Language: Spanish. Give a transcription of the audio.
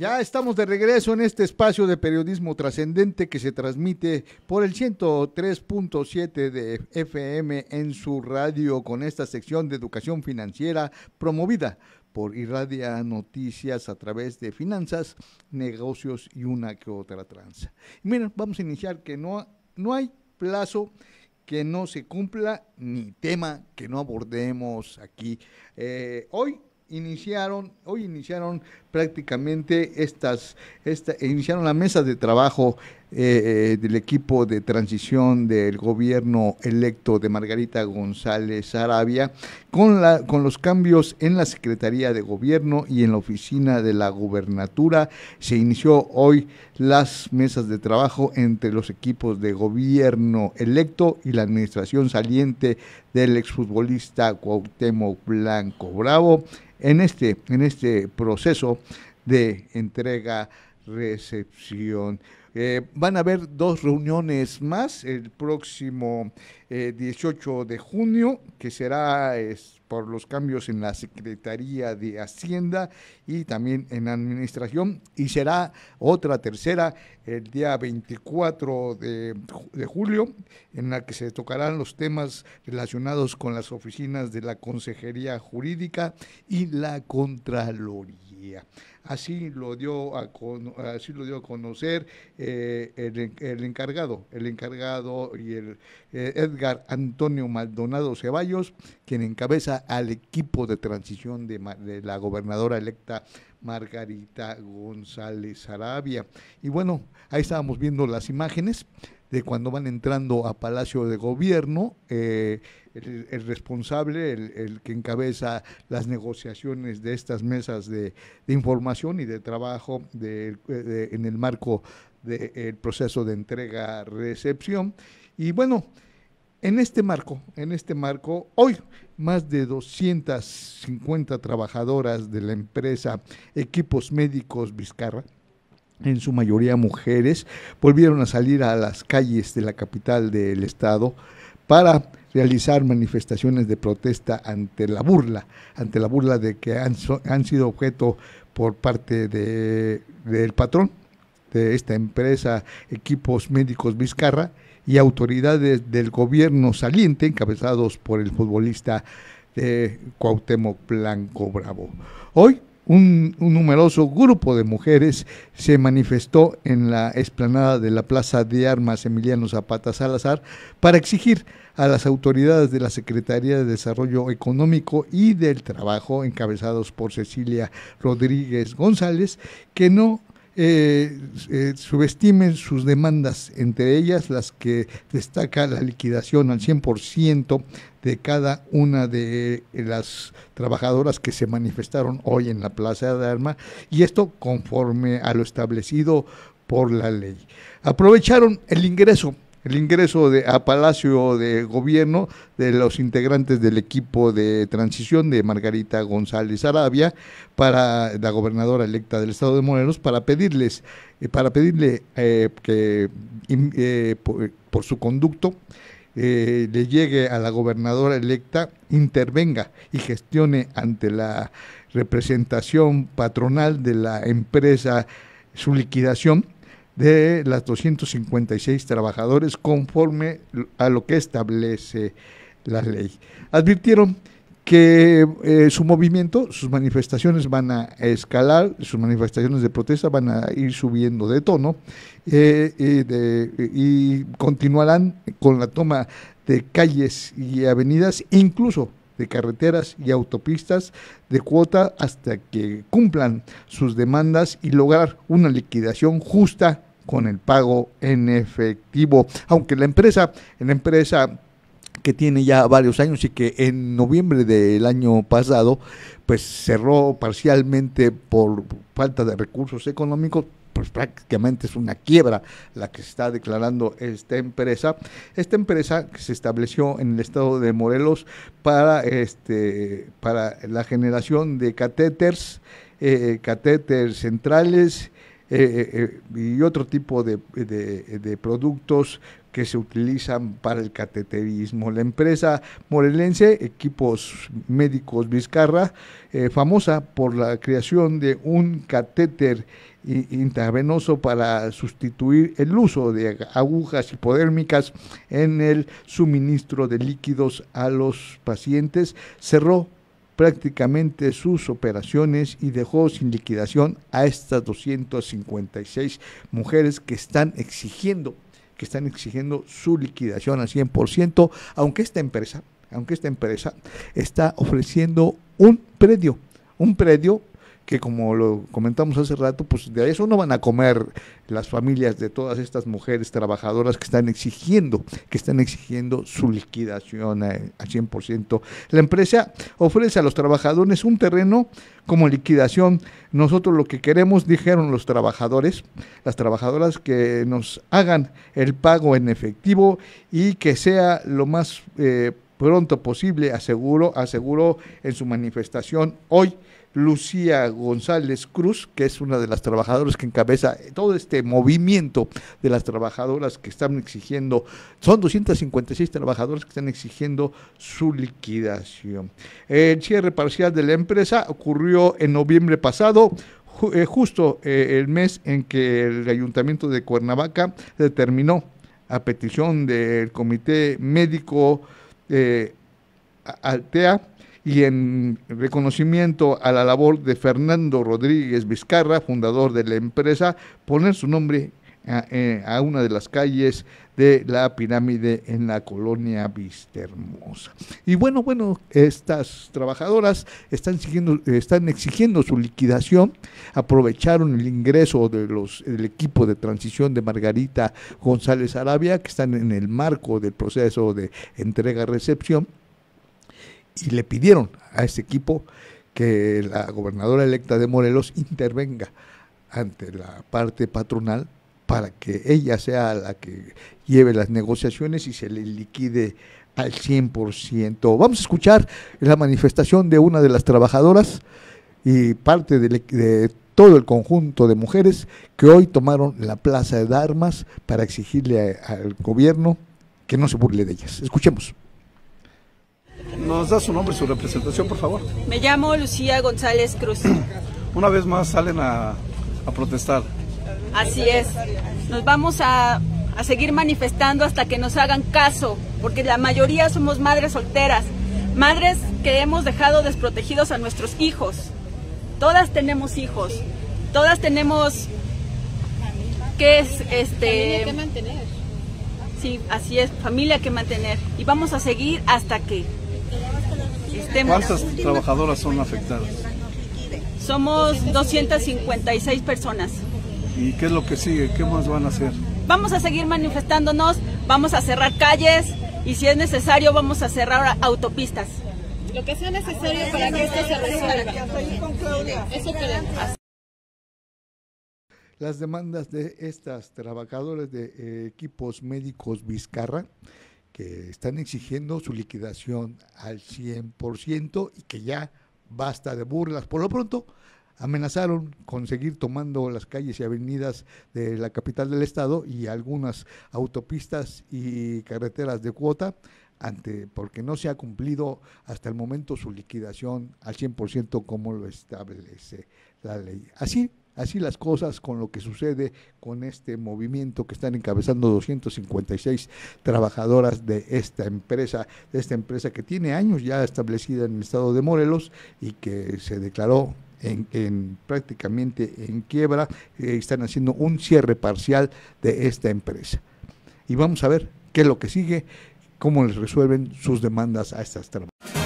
Ya estamos de regreso en este espacio de periodismo trascendente que se transmite por el 103.7 de FM en su radio con esta sección de educación financiera promovida por Irradia Noticias a través de finanzas, negocios y una que otra tranza. Mira, vamos a iniciar que no, no hay plazo que no se cumpla ni tema que no abordemos aquí. Eh, hoy iniciaron, hoy iniciaron prácticamente estas, esta, iniciaron la mesa de trabajo eh, eh, del equipo de transición del gobierno electo de Margarita González Arabia con, la, con los cambios en la Secretaría de Gobierno y en la oficina de la Gobernatura, Se inició hoy las mesas de trabajo entre los equipos de gobierno electo y la administración saliente del exfutbolista Cuauhtémoc Blanco Bravo en este, en este proceso de entrega recepción. Eh, van a haber dos reuniones más el próximo 18 eh, de junio, que será es, por los cambios en la Secretaría de Hacienda y también en Administración, y será otra tercera el día 24 de, julio, en la que se tocarán los temas relacionados con las oficinas de la Consejería Jurídica y la Contraloría. Así lo dio a, así lo dio a conocer eh, el, encargado, el encargado y el eh, Edgar Antonio Maldonado Ceballos, quien encabeza al equipo de transición de, la gobernadora electa Margarita González Arabia. Y bueno, ahí estábamos viendo las imágenes de cuando van entrando a Palacio de Gobierno, eh, el, responsable, el, que encabeza las negociaciones de estas mesas de, información y de trabajo en el marco del proceso de entrega-recepción. Y bueno, en este marco, en este marco, hoy más de 250 trabajadoras de la empresa Equipos Médicos Vizcarra, en su mayoría mujeres, volvieron a salir a las calles de la capital del estado para realizar manifestaciones de protesta ante la burla, ante la burla de que han, han sido objeto por parte de, del patrón de esta empresa Equipos Médicos Vizcarra y autoridades del gobierno saliente encabezados por el futbolista de Cuauhtémoc Blanco Bravo. Hoy un, numeroso grupo de mujeres se manifestó en la explanada de la Plaza de Armas Emiliano Zapata Salazar para exigir a las autoridades de la Secretaría de Desarrollo Económico y del Trabajo, encabezados por Cecilia Rodríguez González, que no eh, eh, subestimen sus demandas, entre ellas las que destaca la liquidación al 100% de cada una de eh, las trabajadoras que se manifestaron hoy en la Plaza de Arma, y esto conforme a lo establecido por la ley. Aprovecharon el ingreso el ingreso de, a Palacio de Gobierno de los integrantes del equipo de transición de Margarita González Arabia para la gobernadora electa del Estado de Morelos para pedirles eh, para pedirle eh, que eh, por, su conducto le llegue a la gobernadora electa intervenga y gestione ante la representación patronal de la empresa su liquidación de las 256 trabajadores conforme a lo que establece la ley. Advirtieron que eh, su movimiento, sus manifestaciones van a escalar, sus manifestaciones de protesta van a ir subiendo de tono eh, y, y, continuarán con la toma de calles y avenidas, incluso de carreteras y autopistas de cuota hasta que cumplan sus demandas y lograr una liquidación justa con el pago en efectivo. Aunque la empresa, la empresa que tiene ya varios años y que en noviembre del año pasado pues cerró parcialmente por falta de recursos económicos, pues prácticamente es una quiebra la que se está declarando esta empresa. Esta empresa que se estableció en el estado de Morelos para, este, para la generación de catéteres, eh, catéteres centrales eh, eh, eh, y otro tipo de, productos que se utilizan para el cateterismo. La empresa morelense Equipos Médicos Vizcarra, famosa por la creación de un catéter intravenoso para sustituir el uso de agujas hipodérmicas en el suministro de líquidos a los pacientes, cerró prácticamente sus operaciones y dejó sin liquidación a estas 256 mujeres que están exigiendo que están exigiendo su liquidación al 100%, aunque esta empresa, aunque esta empresa está ofreciendo un predio, un predio que como lo comentamos hace rato, pues de eso no van a comer las familias de todas estas mujeres trabajadoras que están exigiendo, que están exigiendo su liquidación al 100%. La empresa ofrece a los trabajadores un terreno como liquidación. Nosotros lo que queremos, dijeron los trabajadores, las trabajadoras que nos hagan el pago en efectivo y que sea lo más eh, pronto posible, aseguro, aseguró en su manifestación hoy Lucía González Cruz, que es una de las trabajadoras que encabeza todo este movimiento de las trabajadoras que están exigiendo, son 256 trabajadoras que están exigiendo su liquidación. El cierre parcial de la empresa ocurrió en noviembre pasado eh, justo eh, el mes en que el ayuntamiento de Cuernavaca determinó a petición del comité médico eh, Altea y en reconocimiento a la labor de Fernando Rodríguez Vizcarra, fundador de la empresa, poner su nombre a, eh, una de las calles de la pirámide en la colonia Vistermosa. Y bueno, bueno, estas trabajadoras están, siguiendo, están exigiendo su liquidación, aprovecharon el ingreso de los, del equipo de transición de Margarita González Arabia, que están en el marco del proceso de entrega-recepción, y le pidieron a ese equipo que la gobernadora electa de Morelos intervenga ante la parte patronal para que ella sea la que lleve las negociaciones y se le liquide al 100%. Vamos a escuchar la manifestación de una de las trabajadoras y parte de, todo el conjunto de mujeres que hoy tomaron la plaza de armas para exigirle al gobierno que no se burle de ellas. Escuchemos. ¿Nos da su nombre y su representación, por favor? Me llamo Lucía González Cruz. Una vez más salen a, protestar. Así es. Nos vamos a, seguir manifestando hasta que nos hagan caso, porque la mayoría somos madres solteras, madres que hemos dejado desprotegidos a nuestros hijos. Todas tenemos hijos, todas tenemos que es este que mantener. Sí, así es, familia que mantener. Y vamos a seguir hasta que ¿Cuántas trabajadoras son afectadas? Somos 256 personas. ¿Y qué es lo que sigue? ¿Qué más van a hacer? Vamos a seguir manifestándonos, vamos a cerrar calles y si es necesario vamos a cerrar autopistas. Lo que sea necesario para que esto se resuelva. las demandas de estas trabajadoras de eh, equipos médicos Vizcarra que están exigiendo su liquidación al 100% y que ya basta de burlas. Por lo pronto, amenazaron con seguir tomando las calles y avenidas de la capital del estado y algunas autopistas y carreteras de cuota ante porque no se ha cumplido hasta el momento su liquidación al 100% como lo establece la ley. Así Así las cosas con lo que sucede con este movimiento que están encabezando 256 trabajadoras de esta empresa, de esta empresa que tiene años ya establecida en el estado de Morelos y que se declaró en, prácticamente en quiebra, eh, están haciendo un cierre parcial de esta empresa. Y vamos a ver qué es lo que sigue, cómo les resuelven sus demandas a estas trabajadoras.